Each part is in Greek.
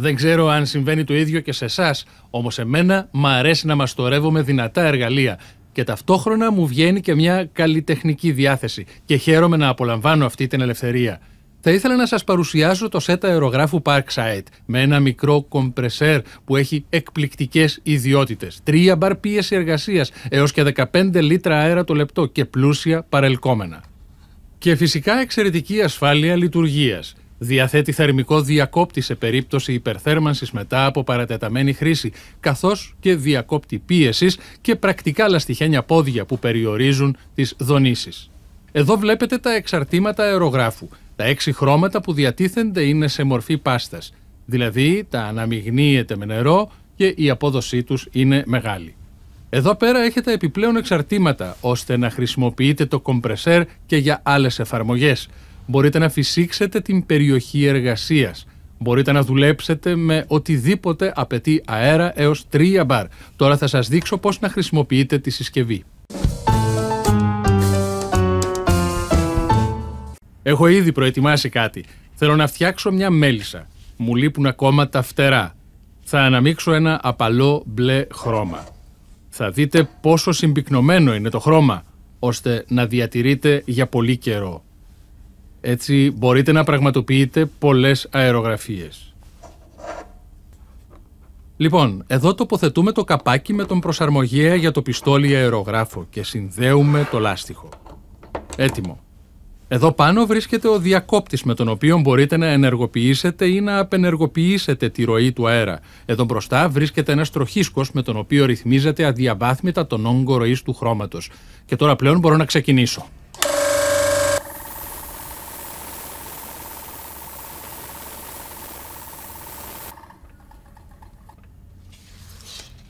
Δεν ξέρω αν συμβαίνει το ίδιο και σε εσάς, όμως εμένα μ' αρέσει να μαστορεύω με δυνατά εργαλεία και ταυτόχρονα μου βγαίνει και μια καλλιτεχνική διάθεση και χαίρομαι να απολαμβάνω αυτή την ελευθερία. Θα ήθελα να σας παρουσιάσω το ΣΕΤ αερογράφου Parkside με ένα μικρό κομπρεσέρ που έχει εκπληκτικές ιδιότητες. τρία μπαρ πίεση εργασίας έως και 15 λίτρα αέρα το λεπτό και πλούσια παρελκόμενα. Και φυσικά εξαιρετική ασφάλεια λειτουργίας. Διαθέτει θερμικό διακόπτη σε περίπτωση υπερθέρμανσης μετά από παρατεταμένη χρήση, καθώς και διακόπτη πίεσης και πρακτικά λαστιχένια πόδια που περιορίζουν τις δονήσεις. Εδώ βλέπετε τα εξαρτήματα αερογράφου. Τα έξι χρώματα που διατίθενται είναι σε μορφή πάστας, δηλαδή τα αναμειγνύεται με νερό και η απόδοσή τους είναι μεγάλη. Εδώ πέρα έχετε επιπλέον εξαρτήματα, ώστε να χρησιμοποιείτε το κομπρεσέρ και για άλλες εφαρμογές – Μπορείτε να φυσήξετε την περιοχή εργασίας. Μπορείτε να δουλέψετε με οτιδήποτε απαιτεί αέρα έως 3 μπαρ. Τώρα θα σας δείξω πώς να χρησιμοποιείτε τη συσκευή. Έχω ήδη προετοιμάσει κάτι. Θέλω να φτιάξω μια μέλισσα. Μου λείπουν ακόμα τα φτερά. Θα αναμίξω ένα απαλό μπλε χρώμα. Θα δείτε πόσο συμπυκνωμένο είναι το χρώμα, ώστε να διατηρείται για πολύ καιρό. Έτσι μπορείτε να πραγματοποιείτε πολλές αερογραφίες. Λοιπόν, εδώ τοποθετούμε το καπάκι με τον προσαρμογέα για το πιστόλι αερογράφο και συνδέουμε το λάστιχο. Έτοιμο. Εδώ πάνω βρίσκεται ο διακόπτης με τον οποίο μπορείτε να ενεργοποιήσετε ή να απενεργοποιήσετε τη ροή του αέρα. Εδώ μπροστά βρίσκεται ένας τροχίσκος με τον οποίο ρυθμίζεται αδιαβάθμητα τον όγκο ροής του χρώματος. Και τώρα πλέον μπορώ να ξεκινήσω.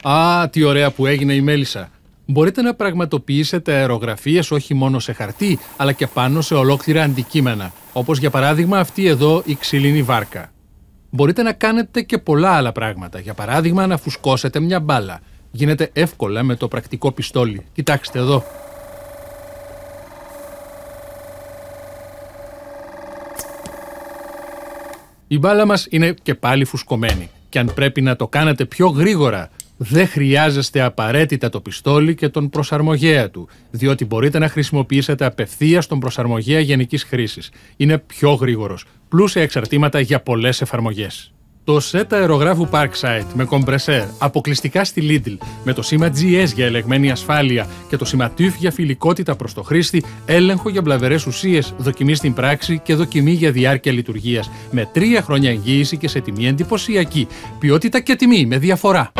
Α, τι ωραία που έγινε η μέλισσα. Μπορείτε να πραγματοποιήσετε αερογραφίες όχι μόνο σε χαρτί, αλλά και πάνω σε ολόκληρα αντικείμενα, όπως για παράδειγμα αυτή εδώ η ξυλίνη βάρκα. Μπορείτε να κάνετε και πολλά άλλα πράγματα, για παράδειγμα να φουσκώσετε μια μπάλα. Γίνεται εύκολα με το πρακτικό πιστόλι. Κοιτάξτε εδώ. Η μπάλα μας είναι και πάλι φουσκωμένη. Και αν πρέπει να το κάνετε πιο γρήγορα δεν χρειάζεστε απαραίτητα το πιστόλι και τον προσαρμογέα του, διότι μπορείτε να χρησιμοποιήσετε απευθείας τον προσαρμογέα γενικής χρήσης. Είναι πιο γρήγορος, πλούσια εξαρτήματα για πολλές εφαρμογές. Το σετ αερογράφου Parkside με κομπρεσέρ αποκλειστικά στη Lidl με το σήμα GS για ελεγμένη ασφάλεια και το σήμα TÜV για φιλικότητα προς το χρήστη, έλεγχο για μπλαβερές ουσίες, δοκιμή στην πράξη και δοκιμή για διάρκεια λειτουργίας με τρία χρόνια εγγύηση και σε τιμή εντυπωσιακή, ποιότητα και τιμή με διαφορά.